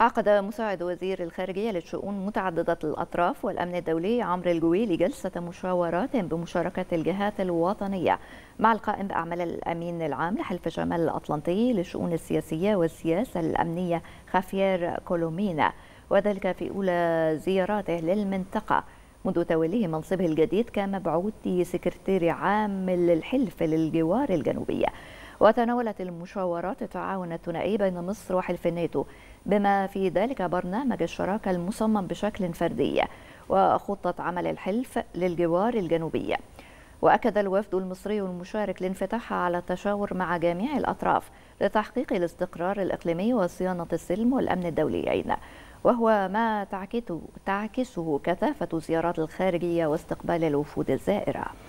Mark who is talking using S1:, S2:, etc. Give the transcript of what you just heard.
S1: عقد مساعد وزير الخارجية للشؤون متعددة الأطراف والأمن الدولي عمرو الجويلي جلسة مشاورات بمشاركة الجهات الوطنية مع القائم بأعمال الأمين العام لحلف شمال الأطلنطي للشؤون السياسية والسياسة الأمنية خافيير كولومينا وذلك في أولى زياراته للمنطقة منذ توليه منصبه الجديد كمبعوث سكرتير عام للحلف للجوار الجنوبيه وتناولت المشاورات التعاون الثنائي بين مصر وحلف الناتو بما في ذلك برنامج الشراكة المصمم بشكل فردي وخطة عمل الحلف للجوار الجنوبي وأكد الوفد المصري المشارك الانفتاح على التشاور مع جميع الأطراف لتحقيق الاستقرار الإقليمي وصيانة السلم والأمن الدوليين وهو ما تعكسه كثافة زيارات الخارجية واستقبال الوفود الزائرة